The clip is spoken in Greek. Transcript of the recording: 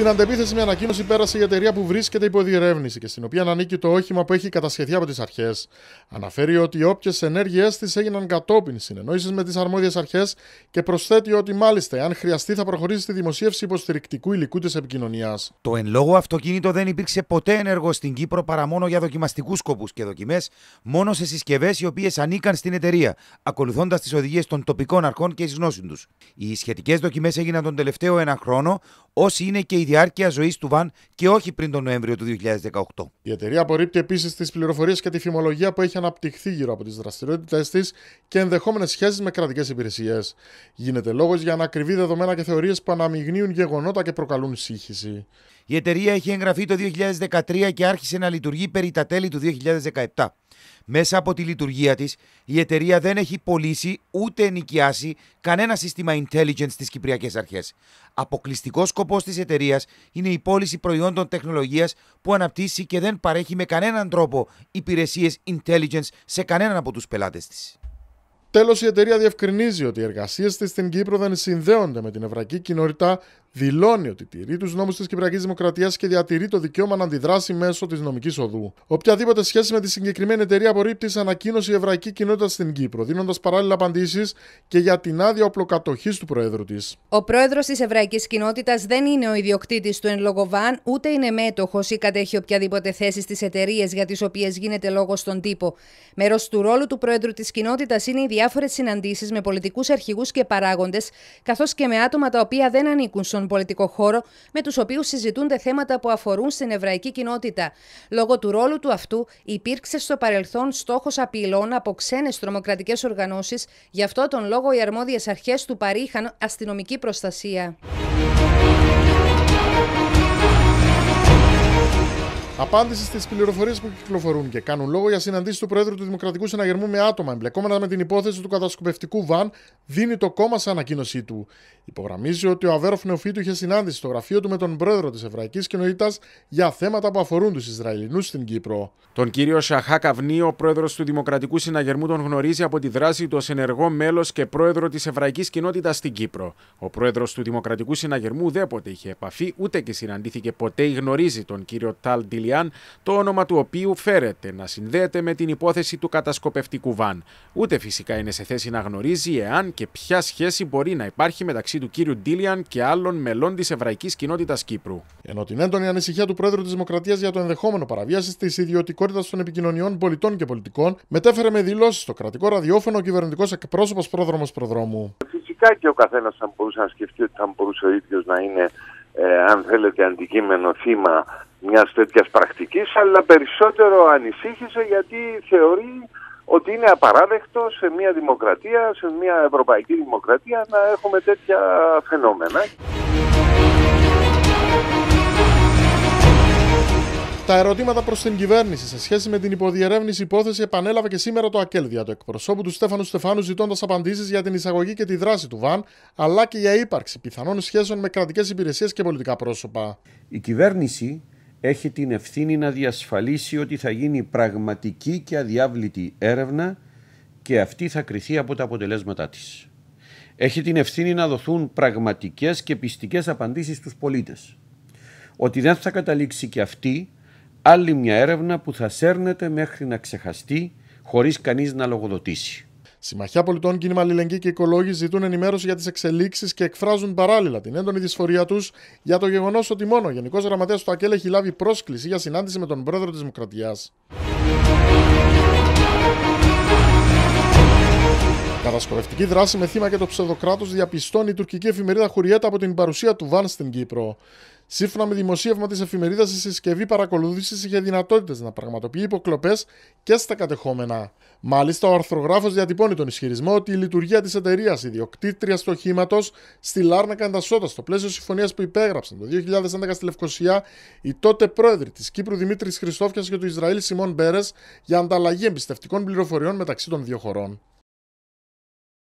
Στην αντεπίθεση, με ανακοίνωση πέρασε η εταιρεία που βρίσκεται υπό διερεύνηση και στην οποία ανήκει το όχημα που έχει κατασχεθεί από τις αρχές. Αναφέρει ότι όποιες ενέργειές της έγιναν κατόπιν συνεννόησης με τις αρμόδιες αρχές και προσθέτει ότι μάλιστα, αν χρειαστεί, θα προχωρήσει στη δημοσίευση υποστηρικτικού υλικού της επικοινωνίας. Το εν λόγω αυτοκίνητο δεν υπήρξε ποτέ ενεργό στην Κύπρο παρά μόνο για δοκιμαστικούς σκοπούς και δοκιμές, μόνο σε συσκευές οι οποίες ανήκαν στην εταιρεία, ακολουθώντας τις οδηγίες των τοπικών αρχών και ει γνώση τους. Οι σχετικές δοκιμές έγιναν τον τελευταίο ένα χρόνο, όσοι είναι και οι διάρκεια ζωής του Βαν και όχι πριν τον Νοέμβριο του 2018. Η εταιρεία απορρίπτει επίσης τις πληροφορίες και τη φημολογία που έχει αναπτυχθεί γύρω από τις δραστηριότητέ της και ενδεχόμενες σχέσεις με κρατικές υπηρεσίες. Γίνεται λόγος για ανακριβή δεδομένα και θεωρίες που αναμειγνύουν γεγονότα και προκαλούν σύγχυση. Η εταιρεία έχει εγγραφεί το 2013 και άρχισε να λειτουργεί περί τα τέλη του 2017. Μέσα από τη λειτουργία της, η εταιρεία δεν έχει πωλήσει ούτε ενοικιάσει κανένα σύστημα intelligence στις κυπριακές αρχές. Αποκλειστικός σκοπός της εταιρείας είναι η πώληση προϊόντων τεχνολογίας που αναπτύσσει και δεν παρέχει με κανέναν τρόπο υπηρεσίες intelligence σε κανέναν από τους πελάτες της. Τέλος, η εταιρεία διευκρινίζει ότι οι εργασίες της στην Κύπρο δεν συνδέονται με την ευρακή κοινότητα δηλώνει ότι τηρεί τους νόμους της Κυπριακής Δημοκρατίας και διατηρεί το δικαίωμα να αντιδράσει μέσω της νομικής οδού. Οποιαδήποτε σχέση με τη συγκεκριμένη εταιρεία απορρίπτει σε ανακοίνωση η εβραϊκή κοινότητα στην Κύπρο, δίνοντας παράλληλα απαντήσεις και για την άδεια οπλοκατοχής του Προέδρου της. Ο Πρόεδρος της Εβραϊκής Κοινότητας δεν είναι ο ιδιοκτήτης του εν βαν, ούτε είναι μέτοχος ή κατέχει οποιαδήποτε θέση στις εταιρείες για τις οποίες γίνεται λόγος στον τύπο. Μέρος του ρόλου του Πρόεδρου της Κοινότητας είναι οι διάφορες συναντήσεις με πολιτικούς αρχηγούς και παράγοντες, καθώς και με άτομα τα οποία δεν ανήκουν στον πολιτικό χώρο, με τους οποίους συζητούνται θέματα που αφορούν στην εβραϊκή κοινότητα. Λόγω του ρόλου του αυτού, υπήρξε στο παρελθόν στόχος απειλών από ξένες τρομοκρατικές οργανώσεις, γι' αυτό τον λόγο οι αρμόδιες αρχές του παρήχαν αστυνομική προστασία. Απάντηση στις πληροφορίες που κυκλοφορούν και κάνουν λόγο για συναντήσεις του Προέδρου του Δημοκρατικού Συναγερμού με άτομα εμπλεκόμενα με την υπόθεση του κατασκοπευτικού βαν, δίνει το κόμμα σε ανακοίνωσή του. Υπογραμμίζει ότι ο Αβέροφ Νεοφίτου είχε συνάντηση στο γραφείο του με τον πρόεδρο της Εβραϊκής Κοινότητας για θέματα που αφορούν τους Ισραηλινούς στην Κύπρο. Τον κύριο Σαχά Καυνή, ο πρόεδρος του Δημοκρατικού Συναγερμού, τον γνωρίζει από τη δράση του ως ενεργό μέλος και πρόεδρο της Εβραϊκής Κοινότητας στην Κύπρο. Ο πρόεδρος του Δημοκρατικού Συναγερμού ουδέποτε είχε επαφή ούτε και συναντήθηκε ποτέ ή γνωρίζει τον κύριο Ταλ Ντιλιά το όνομα του οποίου φέρεται να συνδέεται με την υπόθεση του κατασκοπευτικού βαν. Ούτε φυσικά είναι σε θέση να γνωρίζει εάν και ποια σχέση μπορεί να υπάρχει μεταξύ του κύριου Ντίλιαν και άλλων μελών της Εβραϊκής Κοινότητας Κύπρου. Ενώ την έντονη ανησυχία του Πρόεδρου της Δημοκρατίας για το ενδεχόμενο παραβίασης της ιδιωτικότητας των επικοινωνιών πολιτών και πολιτικών, μετέφερε με δηλώσεις στο κρατικό ραδιόφωνο ο κυβερνητικός εκπρόσωπος πρόδρομος προδρόμου. Φυσικά και ο καθένας θα μπορούσε να σκεφτεί ότι θα μπορούσε ο ίδιος να είναι, ε, αν θέλετε, αντικείμενο θύμα μιας τέτοιας πρακτικής, αλλά περισσότερο ανησύχησε γιατί θεωρεί ότι είναι απαράδεκτο σε μια δημοκρατία, σε μια ευρωπαϊκή δημοκρατία να έχουμε τέτοια φαινόμενα. Τα ερωτήματα προς την κυβέρνηση σε σχέση με την υποδιερεύνηση υπόθεση επανέλαβε και σήμερα το Ακέλδια του εκπροσώπου του Στέφανου Στεφάνου, ζητώντας απαντήσεις για την εισαγωγή και τη δράση του ΒΑΝ, αλλά και για ύπαρξη πιθανών σχέσεων με κρατικές υπηρεσίες και πολιτικά πρόσωπα. Η κυβέρνηση έχει την ευθύνη να διασφαλίσει ότι θα γίνει πραγματική και αδιάβλητη έρευνα και αυτή θα κριθεί από τα αποτελέσματά της. Έχει την ευθύνη να δοθούν πραγματικές και πιστικές απαντήσεις στους πολίτες. Ότι δεν θα καταλήξει και αυτή άλλη μια έρευνα που θα σέρνεται μέχρι να ξεχαστεί χωρίς κανείς να λογοδοτήσει. Συμμαχία Πολιτών, Κίνημα Αλληλεγγύη και Οικολόγοι ζητούν ενημέρωση για τις εξελίξεις και εκφράζουν παράλληλα την έντονη δυσφορία τους για το γεγονός ότι μόνο ο Γενικός Γραμματέας του ΑΚΕΛ έχει λάβει πρόσκληση για συνάντηση με τον πρόεδρο της Δημοκρατίας. Κατασκοπευτική δράση με θύμα και το ψευδοκράτος διαπιστώνει η τουρκική εφημερίδα Χουριέτα από την παρουσία του Βαν στην Κύπρο. Σύμφωνα με δημοσίευμα της εφημερίδας, η συσκευή παρακολούθησης είχε δυνατότητες να πραγματοποιεί υποκλοπές και στα κατεχόμενα. Μάλιστα, ο αρθρογράφος διατυπώνει τον ισχυρισμό ότι η λειτουργία της εταιρείας ιδιοκτήτρια του οχήματο στη Λάρνακα Αντασότα στο πλαίσιο συμφωνίας που υπέγραψαν το 2011 στη Λευκοσία οι τότε πρόεδροι της Κύπρου Δημήτρης Χριστόφιας και του Ισραήλ Σιμών Μπέρες για ανταλλαγή εμπιστευτικών πληροφοριών μεταξύ των δύο χωρών.